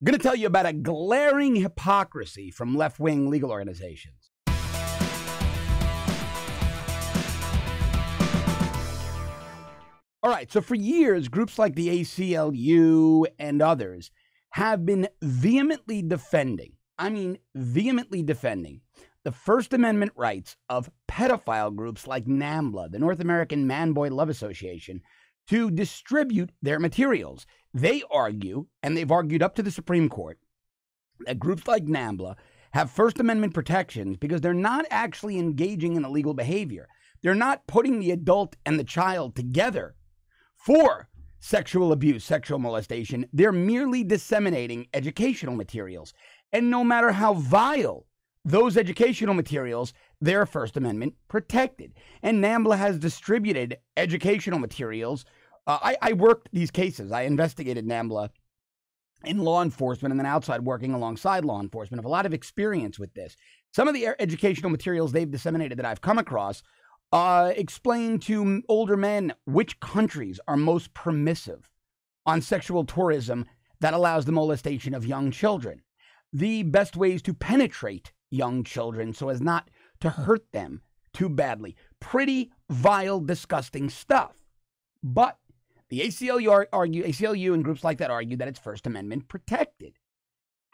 I'm going to tell you about a glaring hypocrisy from left wing legal organizations. All right, so for years, groups like the ACLU and others have been vehemently defending, I mean, vehemently defending the First Amendment rights of pedophile groups like NAMBLA, the North American Man Boy Love Association, to distribute their materials. They argue, and they've argued up to the Supreme Court, that groups like NAMBLA have First Amendment protections because they're not actually engaging in illegal behavior. They're not putting the adult and the child together for sexual abuse, sexual molestation. They're merely disseminating educational materials. And no matter how vile those educational materials, they're First Amendment protected. And NAMBLA has distributed educational materials uh, I, I worked these cases. I investigated NAMBLA in law enforcement and then outside working alongside law enforcement. I have a lot of experience with this. Some of the educational materials they've disseminated that I've come across uh, explain to older men which countries are most permissive on sexual tourism that allows the molestation of young children, the best ways to penetrate young children so as not to hurt them too badly. Pretty vile, disgusting stuff. But the ACLU, argue, ACLU and groups like that argue that it's First Amendment protected.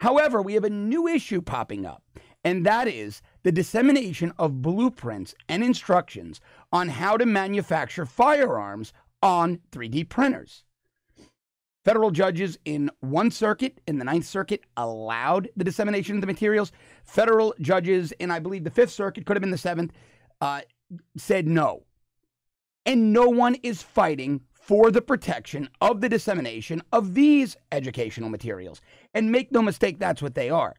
However, we have a new issue popping up, and that is the dissemination of blueprints and instructions on how to manufacture firearms on 3D printers. Federal judges in one circuit, in the Ninth Circuit, allowed the dissemination of the materials. Federal judges in, I believe, the Fifth Circuit, could have been the Seventh, uh, said no. And no one is fighting for the protection of the dissemination of these educational materials. And make no mistake, that's what they are.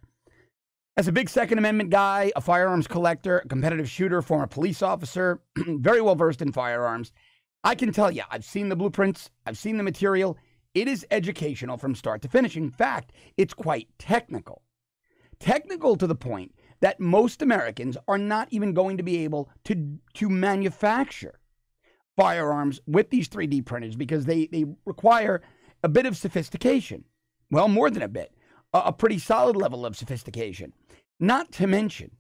As a big Second Amendment guy, a firearms collector, a competitive shooter, former police officer, very well versed in firearms, I can tell you, I've seen the blueprints, I've seen the material. It is educational from start to finish. In fact, it's quite technical. Technical to the point that most Americans are not even going to be able to, to manufacture firearms with these 3D printers because they, they require a bit of sophistication. Well, more than a bit, a, a pretty solid level of sophistication. Not to mention,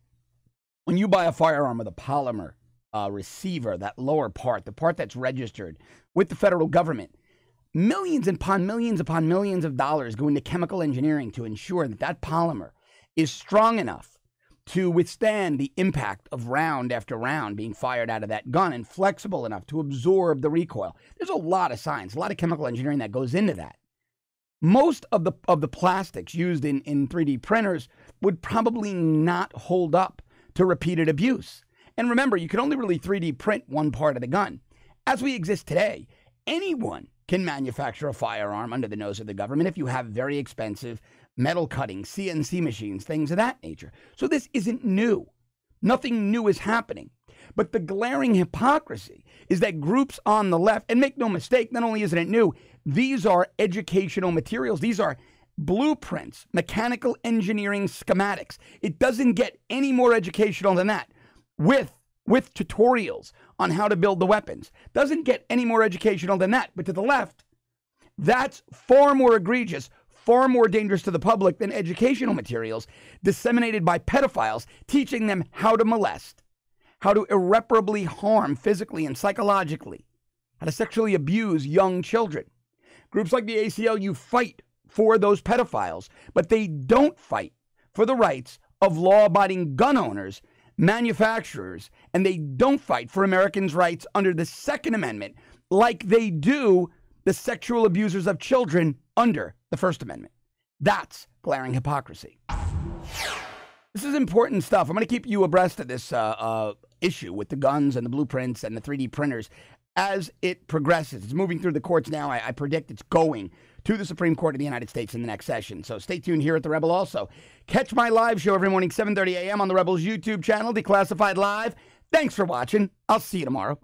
when you buy a firearm with a polymer uh, receiver, that lower part, the part that's registered with the federal government, millions upon millions upon millions of dollars go into chemical engineering to ensure that that polymer is strong enough to withstand the impact of round after round being fired out of that gun and flexible enough to absorb the recoil. There's a lot of science, a lot of chemical engineering that goes into that. Most of the, of the plastics used in, in 3D printers would probably not hold up to repeated abuse. And remember, you can only really 3D print one part of the gun. As we exist today, anyone can manufacture a firearm under the nose of the government if you have very expensive metal cutting, CNC machines, things of that nature. So this isn't new. Nothing new is happening. But the glaring hypocrisy is that groups on the left, and make no mistake, not only isn't it new, these are educational materials. These are blueprints, mechanical engineering schematics. It doesn't get any more educational than that with with tutorials on how to build the weapons. Doesn't get any more educational than that. But to the left, that's far more egregious, far more dangerous to the public than educational materials disseminated by pedophiles teaching them how to molest, how to irreparably harm physically and psychologically, how to sexually abuse young children. Groups like the ACLU fight for those pedophiles, but they don't fight for the rights of law abiding gun owners manufacturers and they don't fight for Americans' rights under the Second Amendment like they do the sexual abusers of children under the First Amendment. That's glaring hypocrisy. This is important stuff. I'm going to keep you abreast of this uh, uh, issue with the guns and the blueprints and the 3D printers as it progresses. It's moving through the courts now. I, I predict it's going to the Supreme Court of the United States in the next session. So stay tuned here at The Rebel also. Catch my live show every morning, 7.30 a.m. on The Rebel's YouTube channel, Declassified Live. Thanks for watching. I'll see you tomorrow.